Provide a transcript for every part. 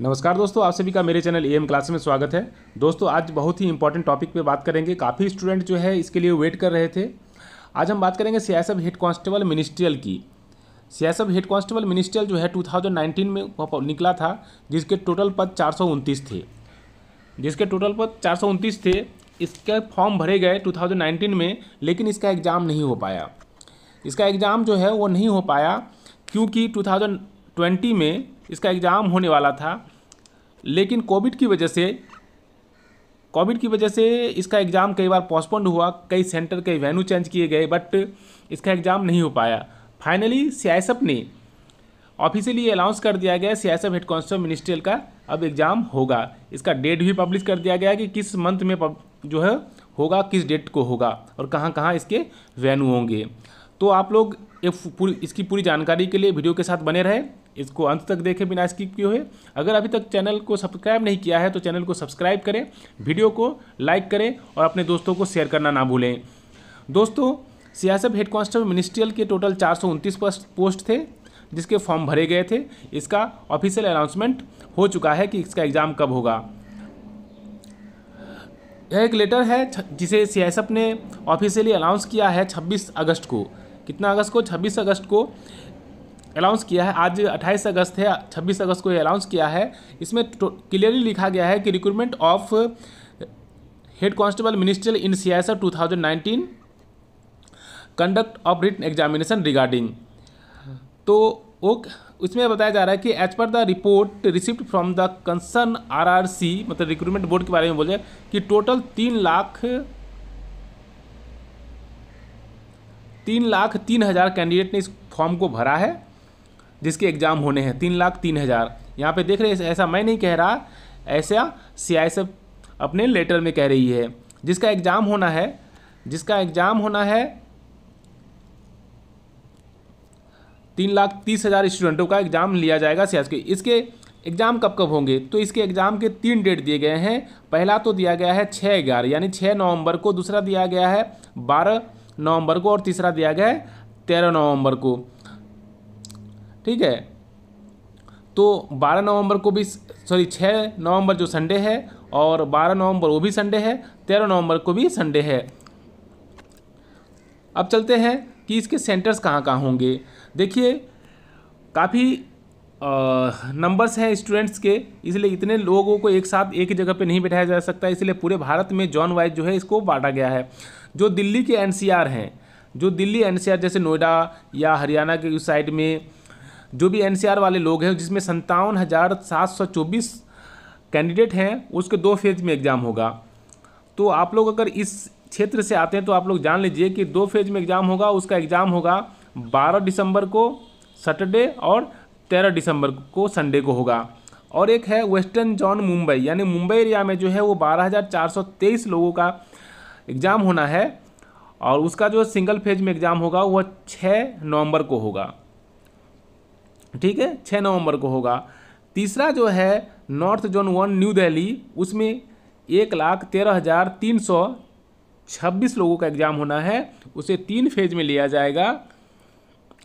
नमस्कार दोस्तों आप सभी का मेरे चैनल एम क्लास में स्वागत है दोस्तों आज बहुत ही इंपॉर्टेंट टॉपिक पे बात करेंगे काफ़ी स्टूडेंट जो है इसके लिए वेट कर रहे थे आज हम बात करेंगे सियासब हेड कांस्टेबल मिनिस्ट्रियल की सियासब हेड कांस्टेबल मिनिस्ट्रियल जो है 2019 में निकला था जिसके टोटल पद चार थे जिसके टोटल पद चार थे इसके फॉर्म भरे गए टू में लेकिन इसका एग्ज़ाम नहीं हो पाया इसका एग्ज़ाम जो है वो नहीं हो पाया क्योंकि 2020 में इसका एग्ज़ाम होने वाला था लेकिन कोविड की वजह से कोविड की वजह से इसका एग्ज़ाम कई बार पोस्टपोन्ड हुआ कई सेंटर कई वेन्यू चेंज किए गए बट इसका एग्ज़ाम नहीं हो पाया फाइनली सी ने ऑफिशियली अनाउंस कर दिया गया C I head constable ministerial का अब एग्ज़ाम होगा इसका डेट भी पब्लिश कर दिया गया कि किस मंथ में जो है होगा किस डेट को होगा और कहाँ कहाँ इसके वेन्यू होंगे तो आप लोग पूरी इसकी पूरी जानकारी के लिए वीडियो के साथ बने रहे इसको अंत तक देखें बिना स्किप किए हुए अगर अभी तक चैनल को सब्सक्राइब नहीं किया है तो चैनल को सब्सक्राइब करें वीडियो को लाइक करें और अपने दोस्तों को शेयर करना ना भूलें दोस्तों सियासत हेड कॉन्स्टेबल मिनिस्ट्रियल के टोटल चार पोस्ट थे जिसके फॉर्म भरे गए थे इसका ऑफिशियल अनाउंसमेंट हो चुका है कि इसका एग्ज़ाम कब होगा यह एक लेटर है जिसे सी ने ऑफिशियली अनाउंस किया है 26 अगस्त को कितना अगस्त को 26 अगस्त को अनाउंस किया है आज 28 अगस्त है 26 अगस्त को ये अनाउंस किया है इसमें क्लियरली तो लिखा गया है कि recruitment of head constable ministerial in C I conduct of written examination regarding तो वो उसमें बताया जा रहा है कि as per the report receipt from the concern RRC मतलब रिक्रूटमेंट बोर्ड के बारे में बोले कि टोटल तीन लाख तीन लाख तीन हज़ार कैंडिडेट ने इस फॉर्म को भरा है जिसके एग्ज़ाम होने हैं तीन लाख तीन हज़ार यहाँ पे देख रहे हैं ऐसा मैं नहीं कह रहा ऐसा सी अपने लेटर में कह रही है जिसका एग्ज़ाम होना है जिसका एग्ज़ाम होना है तीन लाख तीस हज़ार स्टूडेंटों का एग्ज़ाम लिया जाएगा सी के इसके एग्ज़ाम कब कब होंगे तो इसके एग्ज़ाम के तीन डेट दिए गए हैं पहला तो दिया गया है छः ग्यारह यानी छः नवंबर को दूसरा दिया गया है बारह नवंबर को और तीसरा दिया गया है तेरह नवंबर को ठीक है तो 12 नवंबर को भी सॉरी 6 नवंबर जो संडे है और 12 नवंबर वो भी संडे है 13 नवंबर को भी संडे है अब चलते हैं कि इसके सेंटर्स कहाँ कहाँ होंगे देखिए काफ़ी नंबर्स हैं स्टूडेंट्स के इसलिए इतने लोगों को एक साथ एक जगह पे नहीं बैठाया जा सकता इसलिए पूरे भारत में जॉन वाइज जो है इसको बांटा गया है जो दिल्ली के एनसीआर हैं जो दिल्ली एनसीआर जैसे नोएडा या हरियाणा के उस साइड में जो भी एनसीआर वाले लोग हैं जिसमें संतावन हज़ार सात सौ चौबीस कैंडिडेट हैं उसके दो फेज में एग्ज़ाम होगा तो आप लोग अगर इस क्षेत्र से आते हैं तो आप लोग जान लीजिए कि दो फेज में एग्ज़ाम होगा उसका एग्ज़ाम होगा बारह दिसंबर को सटरडे और तेरह दिसंबर को संडे को होगा और एक है वेस्टर्न जॉन मुंबई यानी मुंबई एरिया में जो है वो बारह लोगों का एग्ज़ाम होना है और उसका जो सिंगल फेज में एग्ज़ाम होगा वह छः नवंबर को होगा ठीक है छः नवंबर को होगा तीसरा जो है north zone one New Delhi उसमें एक लाख तेरह हज़ार तीन सौ छब्बीस लोगों का एग्ज़ाम होना है उसे तीन फेज में लिया जाएगा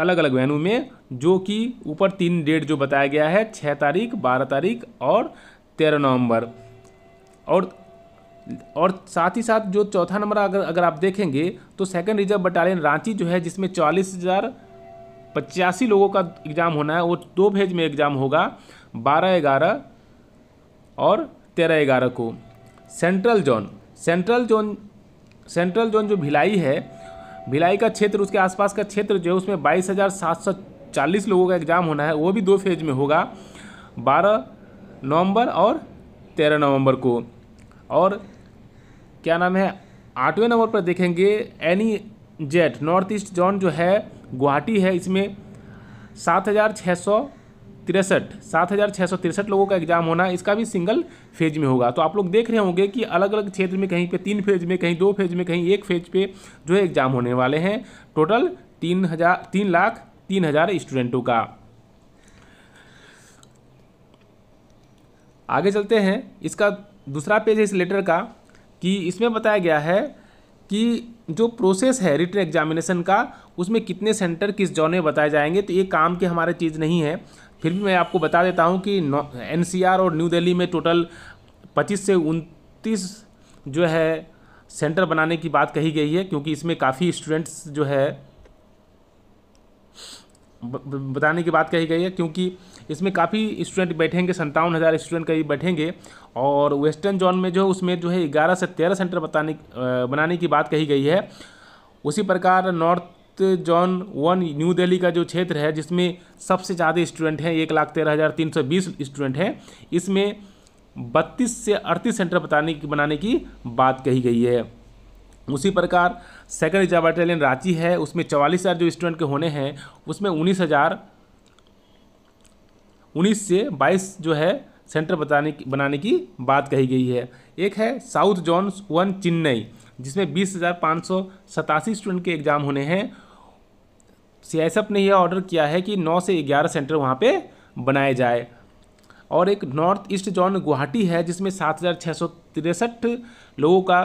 अलग अलग वेन्यू में जो कि ऊपर तीन डेट जो बताया गया है छः तारीख बारह तारीख और तेरह नवंबर और और साथ ही साथ जो चौथा नंबर अगर अगर आप देखेंगे तो सेकंड रिजर्व बटालियन रांची जो है जिसमें चालीस हज़ार पचासी लोगों का एग्ज़ाम होना है वो दो फेज में एग्ज़ाम होगा बारह ग्यारह और तेरह ग्यारह को central zone central zone central zone जो भिलाई है भिलाई का क्षेत्र उसके आसपास का क्षेत्र जो है उसमें बाईस हज़ार सात सौ चालीस लोगों का एग्ज़ाम होना है वो भी दो फेज में होगा बारह नवंबर और तेरह नवंबर को और क्या नाम है आठवें नंबर पर देखेंगे एनी जेट नॉर्थ ईस्ट जोन जो है गुवाहाटी है इसमें सात हज़ार छः सौ तिरसठ सात हज़ार छः सौ तिरसठ लोगों का एग्जाम होना इसका भी सिंगल फेज में होगा तो आप लोग देख रहे होंगे कि अलग अलग क्षेत्र में कहीं पे तीन फेज में कहीं दो फेज में कहीं एक फेज पे जो है एग्ज़ाम होने वाले हैं टोटल तीन हज़ार तीन लाख तीन हज़ार स्टूडेंटों का आगे चलते हैं इसका दूसरा पेज है इस लेटर का कि इसमें बताया गया है कि जो प्रोसेस है रिटर्न एग्जामिनेशन का उसमें कितने सेंटर किस जोन में बताए जाएंगे तो ये काम की हमारे चीज़ नहीं है फिर भी मैं आपको बता देता हूँ कि एन और न्यू दिल्ली में टोटल पच्चीस से उनतीस जो है सेंटर बनाने की बात कही गई है क्योंकि इसमें काफ़ी स्टूडेंट्स जो है बताने की बात कही गई है क्योंकि इसमें काफ़ी स्टूडेंट बैठेंगे संतावन हज़ार स्टूडेंट करीब बैठेंगे और वेस्टर्न जोन में जो उसमें जो है ग्यारह से तेरह सेंटर बताने बनाने की बात कही गई है उसी प्रकार north zone one New Delhi का जो क्षेत्र है जिसमें सबसे ज़्यादा स्टूडेंट हैं एक लाख तेरह हज़ार तीन सौ बीस स्टूडेंट हैं इसमें बत्तीस से अड़तीस सेंटर बताने की बनाने की बात कही गई है उसी प्रकार सेकंड रिजर्व बटालियन रांची है उसमें चवालीस हज़ार जो स्टूडेंट के होने हैं उसमें उन्नीस हज़ार उन्नीस से बाईस जो है सेंटर बताने की बनाने की बात कही गई है एक है साउथ जोन वन चेन्नई जिसमें बीस हज़ार पाँच सौ सतासी स्टूडेंट के एग्ज़ाम होने हैं सी ने यह ऑर्डर किया है कि नौ से ग्यारह सेंटर वहाँ पे बनाए जाए और एक नॉर्थ ईस्ट जोन गुवाहाटी है जिसमें सात हज़ार छः सौ तिरसठ लोगों का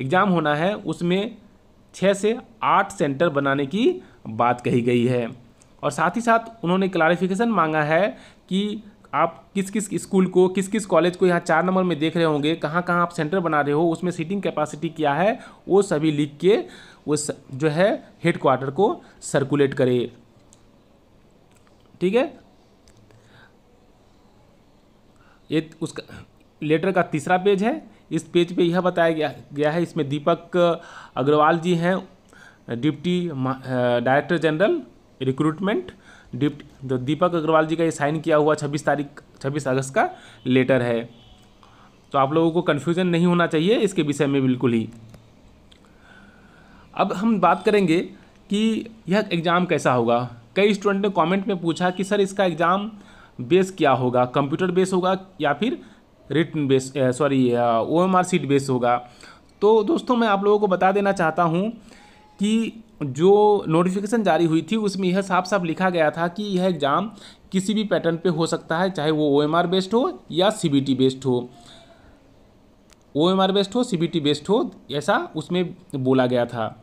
एग्ज़ाम होना है उसमें छः से आठ सेंटर बनाने की बात कही गई है और साथ ही साथ उन्होंने क्लारिफिकेशन मांगा है कि आप किस किस स्कूल को किस किस कॉलेज को यहाँ चार नंबर में देख रहे होंगे कहाँ कहाँ आप सेंटर बना रहे हो उसमें सीटिंग कैपेसिटी क्या है वो सभी लिख के उस जो है हेड क्वार्टर को सर्कुलेट करे ठीक है ये उसका लेटर का तीसरा पेज है इस पेज पे यह बताया गया गया है इसमें दीपक अग्रवाल जी हैं डिप्टी डायरेक्टर जनरल रिक्रूटमेंट जो दीपक अग्रवाल जी का ये साइन किया हुआ छब्बीस तारीख छब्बीस अगस्त का लेटर है तो आप लोगों को कन्फ्यूज़न नहीं होना चाहिए इसके विषय में बिल्कुल ही अब हम बात करेंगे कि यह एग्ज़ाम कैसा होगा कई स्टूडेंट ने कमेंट में पूछा कि सर इसका एग्ज़ाम बेस क्या होगा कंप्यूटर बेस होगा या फिर written base sorry O M R sheet base होगा तो दोस्तों मैं आप लोगों को बता देना चाहता हूँ कि जो नोटिफिकेशन जारी हुई थी उसमें यह साफ साफ लिखा गया था कि यह एग्ज़ाम किसी भी पैटर्न पे हो सकता है चाहे वो ओ एम आर बेस्ड हो या सी बी टी बेस्ड हो ओ एम आर बेस्ड हो सी बी टी बेस्ड हो ऐसा उसमें बोला गया था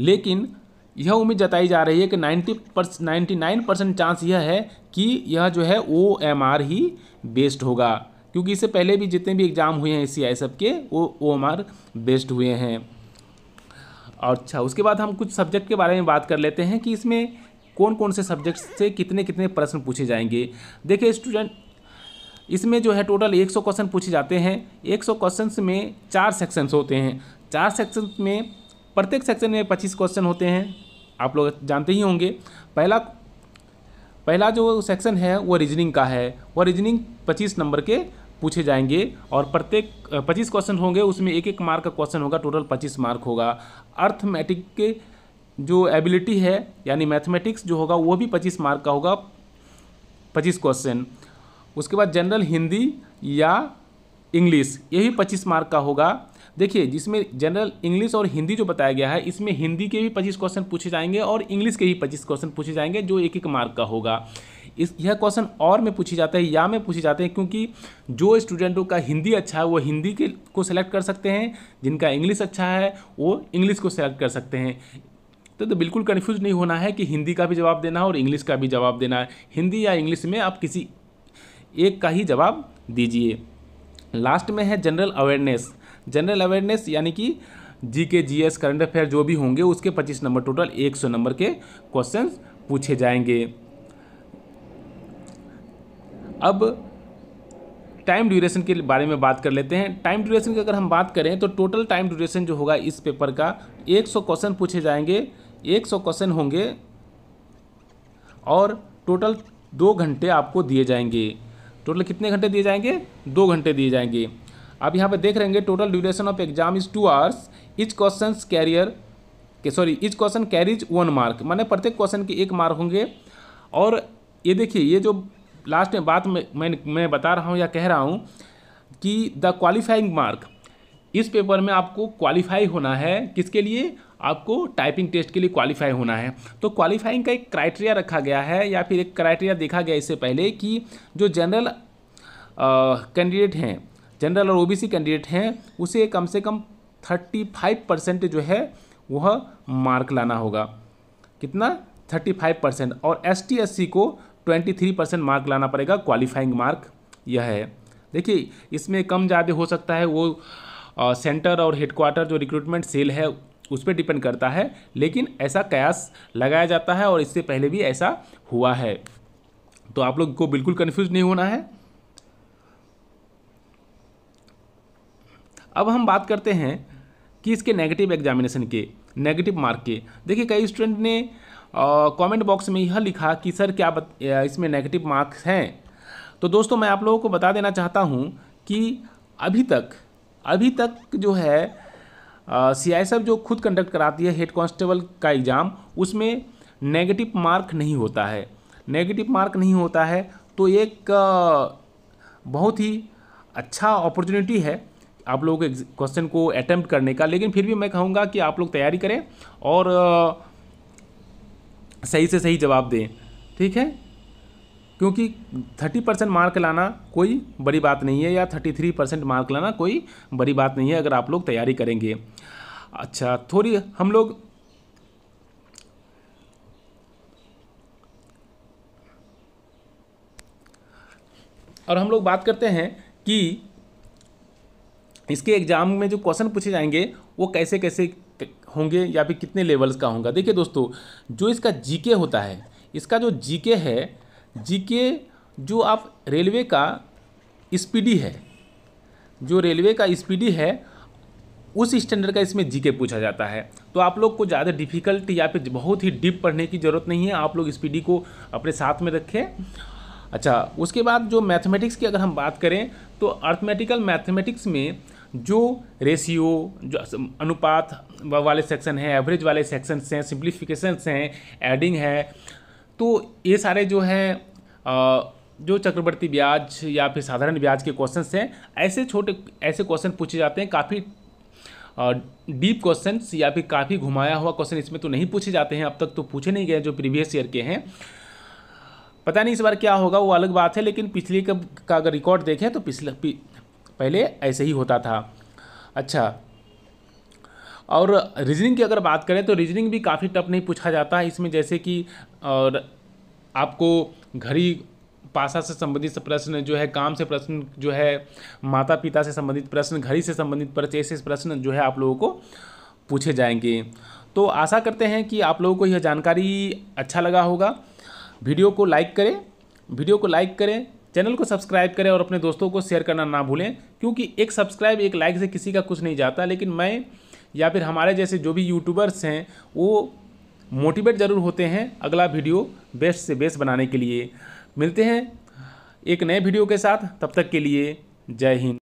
लेकिन यह उम्मीद जताई जा रही है कि 90 पर नाइन्टी नाइन परसेंट चांस यह है कि यह जो है ओ एम आर ही बेस्ड होगा क्योंकि इससे पहले भी जितने भी एग्ज़ाम हुए हैं सी आई सब के वो ओ एम आर बेस्ड हुए हैं और अच्छा उसके बाद हम कुछ सब्जेक्ट के बारे में बात कर लेते हैं कि इसमें कौन कौन से सब्जेक्ट से कितने कितने प्रश्न पूछे जाएंगे देखिए स्टूडेंट इसमें जो है टोटल 100 क्वेश्चन पूछे जाते हैं 100 क्वेश्चंस में चार सेक्शंस होते हैं चार सेक्शंस में प्रत्येक सेक्शन में पच्चीस क्वेश्चन होते हैं आप लोग जानते ही होंगे पहला पहला जो सेक्शन है वो रीजनिंग का है वह रीजनिंग पच्चीस नंबर के पूछे जाएंगे और प्रत्येक पच्चीस क्वेश्चन होंगे उसमें एक एक मार्क का क्वेश्चन होगा टोटल पच्चीस मार्क होगा अर्थमेटिक के जो एबिलिटी है यानी मैथमेटिक्स जो होगा वो भी पच्चीस मार्क का होगा पच्चीस क्वेश्चन उसके बाद जनरल हिंदी या इंग्लिश यही पच्चीस मार्क का होगा देखिए जिसमें जनरल इंग्लिश और हिंदी जो बताया गया है इसमें हिंदी के भी पच्चीस क्वेश्चन पूछे जाएंगे और इंग्लिश के भी पच्चीस क्वेश्चन पूछे जाएंगे जो एक एक मार्क का होगा इस यह क्वेश्चन और में पूछे जाते हैं या में पूछे जाते हैं क्योंकि जो स्टूडेंटों का हिंदी अच्छा है वो हिंदी के को सेलेक्ट कर सकते हैं जिनका इंग्लिश अच्छा है वो इंग्लिश को सेलेक्ट कर सकते हैं तो, तो बिल्कुल कन्फ्यूज नहीं होना है कि हिंदी का भी जवाब देना है और इंग्लिश का भी जवाब देना है हिंदी या इंग्लिश में आप किसी एक का ही जवाब दीजिए लास्ट में है जनरल अवेयरनेस जनरल अवेयरनेस यानी कि जी के जी एस करंट अफेयर जो भी होंगे उसके पच्चीस नंबर टोटल एक सौ नंबर के क्वेश्चन पूछे जाएंगे अब टाइम ड्यूरेशन के बारे में बात कर लेते हैं टाइम ड्यूरेशन की अगर हम बात करें तो टोटल टाइम ड्यूरेशन जो होगा इस पेपर का 100 क्वेश्चन पूछे जाएंगे 100 क्वेश्चन होंगे और टोटल दो घंटे आपको दिए जाएंगे टोटल कितने घंटे दिए जाएंगे दो घंटे दिए जाएंगे आप यहाँ पे देख रहेंगे total duration of exam is two hours each question carrier के sorry each question carries one mark माने प्रत्येक क्वेश्चन के एक मार्क होंगे और ये देखिए ये जो लास्ट में बात में मैं मैं बता रहा हूँ या कह रहा हूँ कि द क्वालिफाइंग मार्क इस पेपर में आपको क्वालिफाई होना है किसके लिए आपको टाइपिंग टेस्ट के लिए क्वालिफाई होना है तो क्वालिफाइंग का एक क्राइटेरिया रखा गया है या फिर एक क्राइटेरिया देखा गया इससे पहले कि जो जनरल कैंडिडेट हैं जनरल और ओबीसी कैंडिडेट हैं उसे कम से कम थर्टी फाइव परसेंट जो है वह मार्क लाना होगा कितना थर्टी फाइव परसेंट और एस टी एस सी को ट्वेंटी थ्री परसेंट मार्क लाना पड़ेगा क्वालिफाइंग मार्क यह है देखिए इसमें कम ज़्यादा हो सकता है वो आ, सेंटर और हेडक्वार्टर जो रिक्रूटमेंट सेल है उस पर डिपेंड करता है लेकिन ऐसा कयास लगाया जाता है और इससे पहले भी ऐसा हुआ है तो आप लोग को बिल्कुल कन्फ्यूज नहीं होना है अब हम बात करते हैं कि इसके नेगेटिव एग्जामिनेशन के नेगेटिव मार्क के देखिए कई स्टूडेंट ने कमेंट बॉक्स में यह लिखा कि सर क्या बत, इसमें नेगेटिव मार्क्स हैं तो दोस्तों मैं आप लोगों को बता देना चाहता हूँ कि अभी तक अभी तक जो है सी आई जो खुद कंडक्ट कराती है हेड कांस्टेबल का एग्ज़ाम उसमें नेगेटिव मार्क नहीं होता है नेगेटिव मार्क नहीं होता है तो एक बहुत ही अच्छा अपॉर्चुनिटी है आप लोगों के क्वेश्चन को अटैम्प्ट करने का लेकिन फिर भी मैं कहूँगा कि आप लोग तैयारी करें और सही से सही जवाब दें ठीक है क्योंकि थर्टी परसेंट मार्क लाना कोई बड़ी बात नहीं है या थर्टी थ्री परसेंट मार्क लाना कोई बड़ी बात नहीं है अगर आप लोग तैयारी करेंगे अच्छा थोड़ी हम लोग और हम लोग बात करते हैं कि इसके एग्ज़ाम में जो क्वेश्चन पूछे जाएंगे वो कैसे कैसे होंगे या फिर कितने लेवल्स का होगा देखिए दोस्तों जो इसका जीके होता है इसका जो जीके है जीके जो आप रेलवे का स्पीडी है जो रेलवे का स्पीडी है उस स्टैंडर्ड का इसमें जीके पूछा जाता है तो आप लोग को ज़्यादा डिफ़िकल्ट या फिर बहुत ही डीप पढ़ने की ज़रूरत नहीं है आप लोग स्पीडी को अपने साथ में रखें अच्छा उसके बाद जो मैथमेटिक्स की अगर हम बात करें तो अर्थमेटिकल मैथमेटिक्स में जो रेशियो जो अनुपात वाले सेक्शन हैं एवरेज वाले सेक्शंस हैं सिंप्लीफिकेशंस हैं एडिंग है तो ये सारे जो हैं जो चक्रवर्ती ब्याज या फिर साधारण ब्याज के क्वेश्चन हैं ऐसे छोटे ऐसे क्वेश्चन पूछे जाते हैं काफ़ी डीप क्वेश्चन या फिर काफ़ी घुमाया हुआ क्वेश्चन इसमें तो नहीं पूछे जाते हैं अब तक तो पूछे नहीं गए जो प्रीवियस ईयर के हैं पता नहीं इस बार क्या होगा वो अलग बात है लेकिन पिछले का, का अगर रिकॉर्ड देखें तो पिछले पहले ऐसे ही होता था अच्छा और रीजनिंग की अगर बात करें तो रीजनिंग भी काफ़ी टफ नहीं पूछा जाता है इसमें जैसे कि और आपको घड़ी पासा से संबंधित प्रश्न जो है काम से प्रश्न जो है माता पिता से संबंधित प्रश्न घड़ी से संबंधित प्रश्न ऐसे प्रश्न जो है आप लोगों को पूछे जाएंगे तो आशा करते हैं कि आप लोगों को यह जानकारी अच्छा लगा होगा वीडियो को लाइक करें वीडियो को लाइक करें चैनल को सब्सक्राइब करें और अपने दोस्तों को शेयर करना ना भूलें क्योंकि एक सब्सक्राइब एक लाइक से किसी का कुछ नहीं जाता लेकिन मैं या फिर हमारे जैसे जो भी यूट्यूबर्स हैं वो मोटिवेट ज़रूर होते हैं अगला वीडियो बेस्ट से बेस्ट बनाने के लिए मिलते हैं एक नए वीडियो के साथ तब तक के लिए जय हिंद